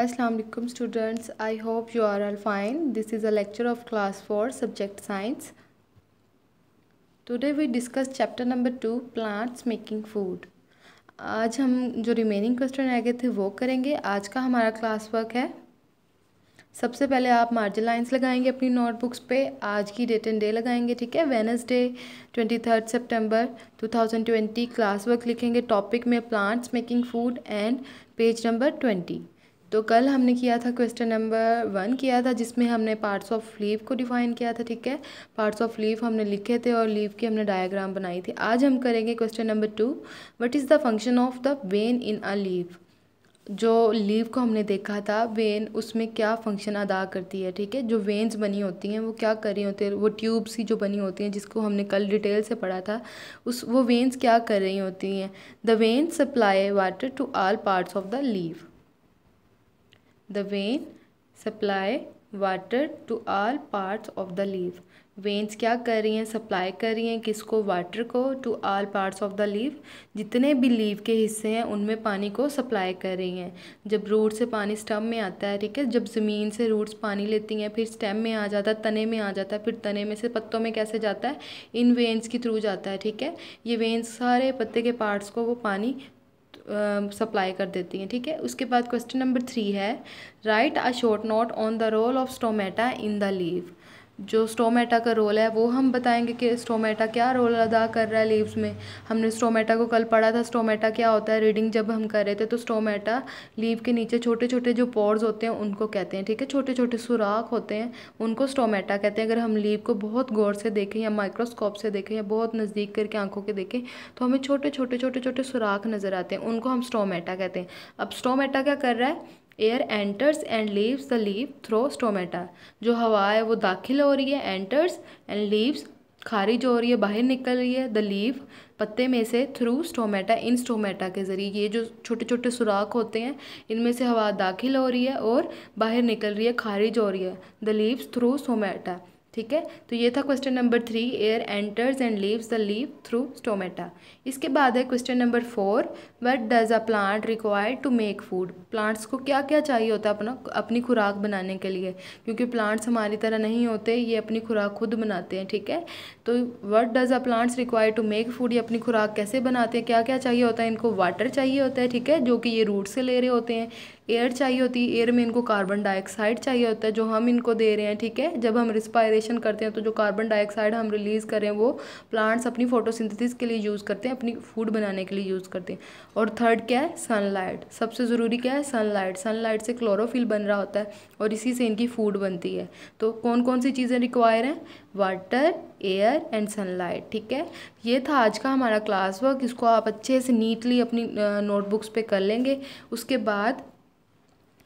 अस्सलाम वालेकुम students I hope you are all fine this is a lecture of class four subject science today we discuss chapter number two plants making food आज हम जो remaining question रह गए थे वो करेंगे आज का हमारा क्लास वर्क है सबसे पहले आप मार्जिन लाइन्स लगाएंगे अपनी नोटबुक्स पे आज की डेट एंड डे लगाएंगे ठीक है Wednesday twenty third September two thousand twenty class work लिखेंगे टॉपिक में plants making food and page number twenty तो कल हमने किया था क्वेश्चन नंबर वन किया था जिसमें हमने पार्ट्स ऑफ लीव को डिफाइन किया था ठीक है पार्ट्स ऑफ लीव हमने लिखे थे और लीव की हमने डायग्राम बनाई थी आज हम करेंगे question number two what is the function of the vein in a leaf जो लीव को हमने देखा था वेन उसमें क्या फंक्शन अदा करती है ठीक है जो वेन्स बनी होती हैं वो क्या कर रही होती है वो ट्यूब्स ही जो बनी होती हैं जिसको हमने कल डिटेल से पढ़ा था उस वो वेन्स क्या कर रही होती हैं the veins supply water to all parts of the leaf The vein supply water to all parts of the leaf veins क्या कर रही हैं सप्लाई कर रही हैं किसको वाटर को to all parts of the leaf जितने भी लीव के हिस्से हैं उनमें पानी को सप्लाई कर रही हैं जब रूट से पानी स्टम में आता है ठीक है जब ज़मीन से रूट्स पानी लेती हैं फिर स्टेम में आ जाता है तने में आ जाता है फिर तने में से पत्तों में कैसे जाता है इन वेंस के थ्रू जाता है ठीक है ये वेंस सारे पत्ते के पार्ट्स को वो पानी सप्लाई कर देती हैं ठीक है उसके बाद क्वेश्चन नंबर थ्री है write a short note on the role of stomata in the leaf जो स्टोमेटा का रोल है वो हम बताएंगे कि स्टोमेटा क्या रोल अदा कर रहा है लीव्स में हमने स्टोमेटा को कल पढ़ा था स्टोमेटा क्या होता है रीडिंग जब हम कर रहे थे तो स्टोमेटा लीव के नीचे छोटे छोटे जो पोर्स होते हैं उनको कहते हैं ठीक है छोटे छोटे सुराख होते हैं उनको स्टोमेटा कहते हैं अगर हम लीव को बहुत गौर से देखें या माइक्रोस्कोप से देखें या बहुत नज़दीक करके आँखों के देखें तो हमें छोटे छोटे छोटे छोटे सुराख नज़र आते हैं उनको हम स्टोमेटा कहते हैं अब स्टोमेटा क्या कर रहा है air enters and leaves the leaf through stomata जो हवा है वो दाखिल हो रही है एंटर्स एंड लीव्स खारिज हो रही है बाहर निकल रही है द लीव पत्ते में से थ्रू स्टोमेटा इन स्टोमेटा के ज़रिए ये जो छोटे छोटे सुराख होते हैं इनमें से हवा दाखिल हो रही है और बाहर निकल रही है खारिज हो रही है द लीव्स थ्रू स्टोमेटा ठीक है तो ये था question number three air enters and leaves the leaf through stomata इसके बाद है question number four what does a plant require to make food plants को क्या क्या चाहिए होता है अपना अपनी खुराक बनाने के लिए क्योंकि प्लांट्स हमारी तरह नहीं होते ये अपनी खुराक खुद बनाते हैं ठीक है तो what does a plants require to make food ये अपनी खुराक कैसे बनाते हैं क्या क्या चाहिए होता है इनको वाटर चाहिए होता है ठीक है जो कि ये रूट से ले रहे होते हैं एयर चाहिए होती है एयर में इनको कार्बन डाइऑक्साइड चाहिए होता है जो हम इनको दे रहे हैं ठीक है जब हम रिस्पायरेशन करते हैं तो जो कार्बन डाइऑक्साइड हम रिलीज़ करें वो प्लांट्स अपनी फोटोसिंथेसिस के लिए यूज़ करते हैं अपनी फूड बनाने के लिए यूज़ करते हैं और थर्ड क्या है सनलाइट सबसे ज़रूरी क्या है सनलाइट सनलाइट से क्लोरोफिल बन रहा होता है और इसी से इनकी फूड बनती है तो कौन कौन सी चीज़ें रिक्वायर हैं वाटर एयर एंड सनलाइट ठीक है ये था आज का हमारा क्लास वर्क इसको आप अच्छे से नीटली अपनी नोटबुक्स पे कर लेंगे उसके बाद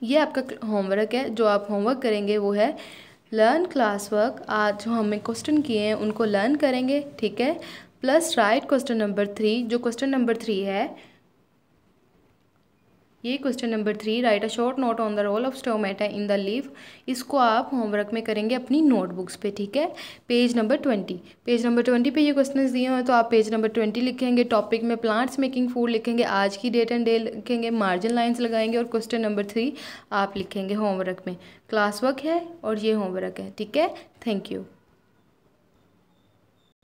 ये आपका होमवर्क है जो आप होमवर्क करेंगे वो है लर्न क्लास वर्क आज जो हमें क्वेश्चन किए हैं उनको लर्न करेंगे ठीक है plus write question number three जो क्वेश्चन नंबर थ्री है ये question number three write a short note on the role of stomata in the leaf इसको आप होमवर्क में करेंगे अपनी नोटबुक्स पे ठीक है page number twenty page number twenty पे ये क्वेश्चन दिए हैं तो आप पेज नंबर ट्वेंटी लिखेंगे टॉपिक में प्लांट्स मेकिंग फूड लिखेंगे आज की डेट एंड डे लिखेंगे मार्जिन लाइन्स लगाएंगे और क्वेश्चन नंबर थ्री आप लिखेंगे होमवर्क में क्लास वर्क है और ये होमवर्क है ठीक है थैंक यू